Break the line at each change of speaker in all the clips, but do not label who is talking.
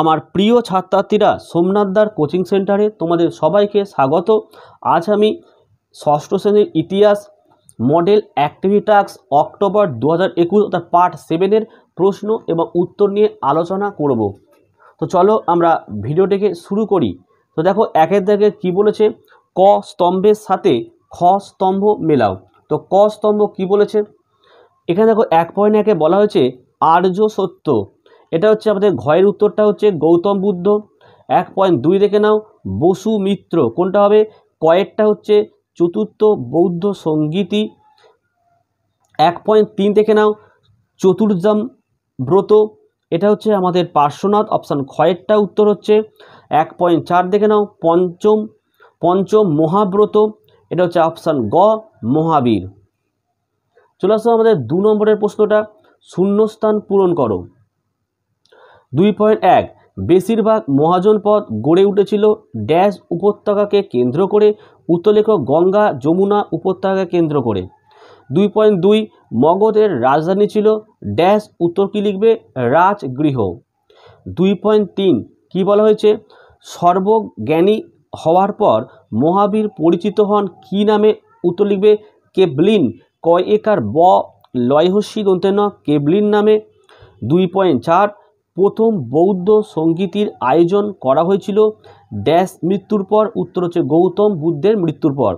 আমার প্রিয় ছাত্রার্থীরা সোমনাথদার কোচিং সেন্টারে তোমাদের সবাইকে স্বাগত আজ আমি ষষ্ঠ শ্রেণীর ইতিহাস মডেল অ্যাক্টিভিটাক্স অক্টোবর দু হাজার একুশ অর্থাৎ পার্ট সেভেনের প্রশ্ন এবং উত্তর নিয়ে আলোচনা করব তো চলো আমরা ভিডিওটিকে শুরু করি তো দেখো একের দেখে কি বলেছে ক স্তম্ভের সাথে খ স্তম্ভ মেলাও তো ক স্তম্ভ কি বলেছে এখানে দেখো এক পয়েন্ট একে বলা হয়েছে আর্য সত্য এটা হচ্ছে আমাদের ঘয়ের উত্তরটা হচ্ছে গৌতম বুদ্ধ এক পয়েন্ট দুই দেখে নাও বসু মিত্র কোনটা হবে কয়েরটা হচ্ছে চতুর্থ বৌদ্ধ সঙ্গীতি এক পয়েন্ট তিন দেখে নাও চতুর্জাম ব্রত এটা হচ্ছে আমাদের পার্শ্বনাথ অপশান খয়েরটা উত্তর হচ্ছে এক পয়েন্ট চার দেখে নাও পঞ্চম পঞ্চম মহাব্রত এটা হচ্ছে অপশান গ মহাবীর চলে আসো আমাদের দু নম্বরের প্রশ্নটা শূন্যস্থান পূরণ করো দুই পয়েন্ট এক বেশিরভাগ মহাজন পথ গড়ে উঠেছিল ড্যাশ উপত্যকাকে কেন্দ্র করে উত্তলেখক গঙ্গা যমুনা উপত্যকাকে কেন্দ্র করে দুই পয়েন্ট দুই মগধের রাজধানী ছিল ড্যাশ উত্তর কি লিখবে রাজগৃহ দুই পয়েন্ট তিন কী বলা হয়েছে সর্বজ্ঞানী হওয়ার পর মহাবীর পরিচিত হন কি নামে উত্তর লিখবে কেবলিন কয় একার ব লয়হস্যি দন্তেন কেবলিন নামে দুই পয়েন্ট চার প্রথম বৌদ্ধ সঙ্গীতির আয়োজন করা হয়েছিল ড্যাশ মৃত্যুর পর উত্তর হচ্ছে গৌতম বুদ্ধের মৃত্যুর পর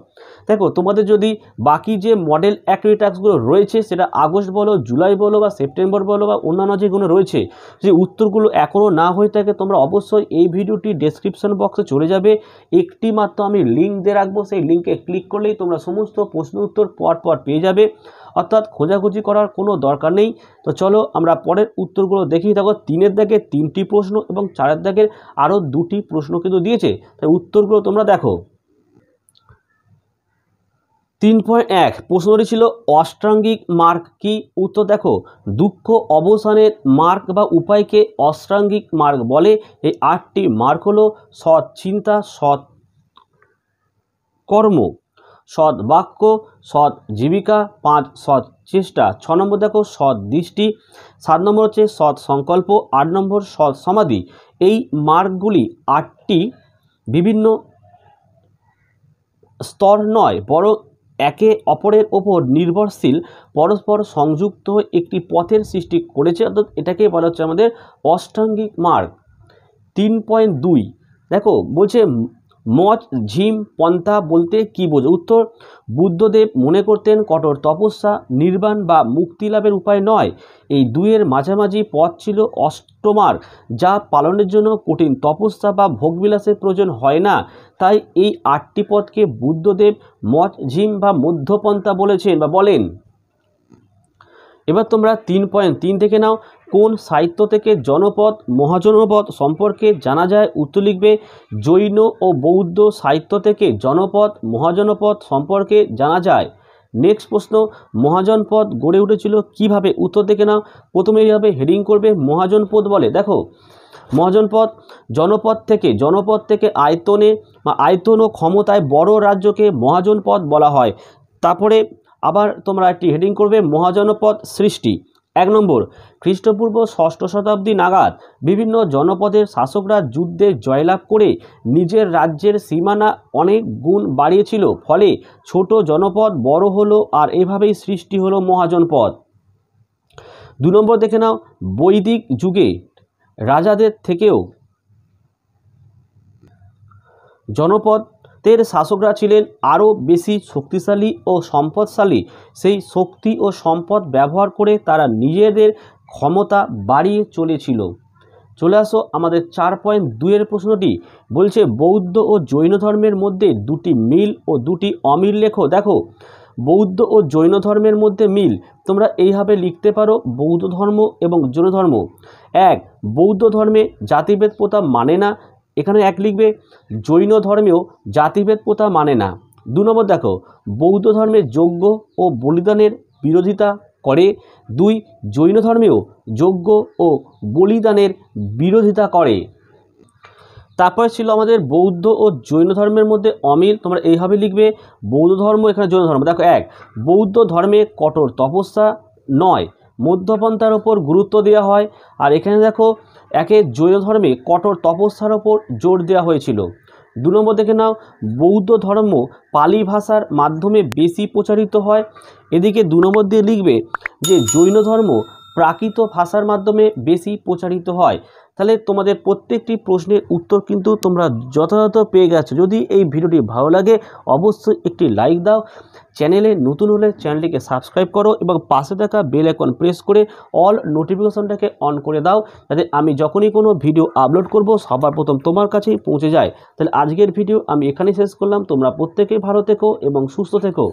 দেখো তোমাদের যদি বাকি যে মডেল অ্যাক্টিভিটি টাস্কগুলো রয়েছে সেটা আগস্ট বলো জুলাই বলো বা সেপ্টেম্বর বলো বা অন্যান্য যেগুলো রয়েছে যে উত্তরগুলো এখনও না হয়ে থাকে তোমরা অবশ্যই এই ভিডিওটি ডেসক্রিপশন বক্সে চলে যাবে একটি মাত্র আমি লিঙ্ক দিয়ে রাখবো সেই লিঙ্কে ক্লিক করলেই তোমরা সমস্ত প্রশ্ন উত্তর পর পর পেয়ে যাবে অর্থাৎ খোঁজাখুঁজি করার কোনো দরকার নেই তো চলো আমরা পরের উত্তরগুলো দেখি দেখো তিনের দাগে তিনটি প্রশ্ন এবং চারের দাগের আরও দুটি প্রশ্ন কিন্তু দিয়েছে তাই উত্তরগুলো তোমরা দেখো তিন পয়েন্ট এক প্রশ্নটি ছিল অষ্টাঙ্গিক মার্ক কি উত্তর দেখো দুঃখ অবসানের মার্ক বা উপায়কে অষ্টাঙ্গিক মার্গ বলে এই আটটি মার্ক হলো সৎ চিন্তা সৎ কর্ম সৎ বাক্য সৎ জীবিকা পাঁচ সৎ চেষ্টা ছ নম্বর দেখো সৎ দৃষ্টি সাত নম্বর হচ্ছে সৎ সংকল্প আট নম্বর সৎ সমাধি এই মার্গগুলি আটটি বিভিন্ন স্তর নয় বড় একে অপরের ওপর নির্ভরশীল পরস্পর সংযুক্ত একটি পথের সৃষ্টি করেছে অর্থাৎ এটাকে বলা হচ্ছে আমাদের অষ্টাঙ্গিক মার্গ তিন পয়েন্ট দুই দেখো বলছে মজ ঝিম পন্থা বলতে কি বোঝো উত্তর বুদ্ধদেব মনে করতেন কঠোর তপস্যা নির্বাণ বা মুক্তি লাভের উপায় নয় এই দুয়ের মাঝামাঝি পথ ছিল অষ্টমার যা পালনের জন্য কঠিন তপস্যা বা ভোগবিলাসের প্রয়োজন হয় না তাই এই আটটি পথকে বুদ্ধদেব মজ ঝিম বা মধ্যপন্থা বলেছেন বা বলেন এবার তোমরা তিন পয়েন্ট তিন থেকে নাও কোন সাহিত্য থেকে জনপদ মহাজনপদ সম্পর্কে জানা যায় উত্তর লিখবে জৈন ও বৌদ্ধ সাহিত্য থেকে জনপদ মহাজনপদ সম্পর্কে জানা যায় নেক্সট প্রশ্ন মহাজনপদ গড়ে উঠেছিল কিভাবে উত্তর থেকে না প্রথমে এইভাবে হেডিং করবে মহাজনপদ বলে দেখো মহাজনপদ জনপদ থেকে জনপদ থেকে আয়তনে আয়তন ও ক্ষমতায় বড় রাজ্যকে মহাজনপদ বলা হয় তারপরে আবার তোমরা একটি হেডিং করবে মহাজনপদ সৃষ্টি এক নম্বর খ্রিস্টপূর্ব ষষ্ঠ শতাব্দী নাগাদ বিভিন্ন জনপদের শাসকরা যুদ্ধে জয়লাভ করে নিজের রাজ্যের সীমানা অনেক গুণ বাড়িয়েছিল ফলে ছোট জনপদ বড় হলো আর এভাবেই সৃষ্টি হলো মহাজনপদ দু নম্বর দেখে নাও বৈদিক যুগে রাজাদের থেকেও জনপদ তের শাসকরা ছিলেন আরও বেশি শক্তিশালী ও সম্পদশালী সেই শক্তি ও সম্পদ ব্যবহার করে তারা নিজেদের ক্ষমতা বাড়িয়ে চলেছিল চলে আসো আমাদের চার পয়েন্ট দুইয়ের প্রশ্নটি বলছে বৌদ্ধ ও জৈন ধর্মের মধ্যে দুটি মিল ও দুটি অমিল লেখো দেখো বৌদ্ধ ও জৈন ধর্মের মধ্যে মিল তোমরা এইভাবে লিখতে পারো বৌদ্ধ ধর্ম এবং জৈন ধর্ম এক বৌদ্ধ ধর্মে জাতিভেদ প্রথা মানে না এখানে এক লিখবে জৈন ধর্মেও জাতিভেদ প্রথা মানে না দু নম্বর দেখো বৌদ্ধ ধর্মে যজ্ঞ ও বলিদানের বিরোধিতা করে দুই জৈন ধর্মেও যজ্ঞ ও বলিদানের বিরোধিতা করে তারপরে ছিল আমাদের বৌদ্ধ ও জৈন ধর্মের মধ্যে অমিল তোমরা এইভাবে লিখবে বৌদ্ধ ধর্ম এখানে জৈন ধর্ম দেখো এক বৌদ্ধ ধর্মে কঠোর তপস্যা নয় মধ্যপন্থার ওপর গুরুত্ব দেওয়া হয় আর এখানে দেখো একে জৈন ধর্মে কঠোর তপস্যার ওপর জোর দেওয়া হয়েছিল দু নম্বর দেখে নাও বৌদ্ধ ধর্ম পালি ভাষার মাধ্যমে বেশি প্রচারিত হয় এদিকে দু নম্বর দিয়ে লিখবে যে জৈন ধর্ম প্রাকৃত ভাষার মাধ্যমে বেশি প্রচারিত হয় তাহলে তোমাদের প্রত্যেকটি প্রশ্নের উত্তর কিন্তু তোমরা যথাযথ পেয়ে গেছো যদি এই ভিডিওটি ভালো লাগে অবশ্যই একটি লাইক দাও চ্যানেলে নতুন হলে চ্যানেলটিকে সাবস্ক্রাইব করো এবং পাশে থাকা বেল আইকন প্রেস করে অল নোটিফিকেশনটাকে অন করে দাও যাতে আমি যখনই কোনো ভিডিও আপলোড করব সবার প্রথম তোমার কাছেই পৌঁছে যায় তাহলে আজকের ভিডিও আমি এখানেই শেষ করলাম তোমরা প্রত্যেকেই ভালো থেকো এবং সুস্থ থেকো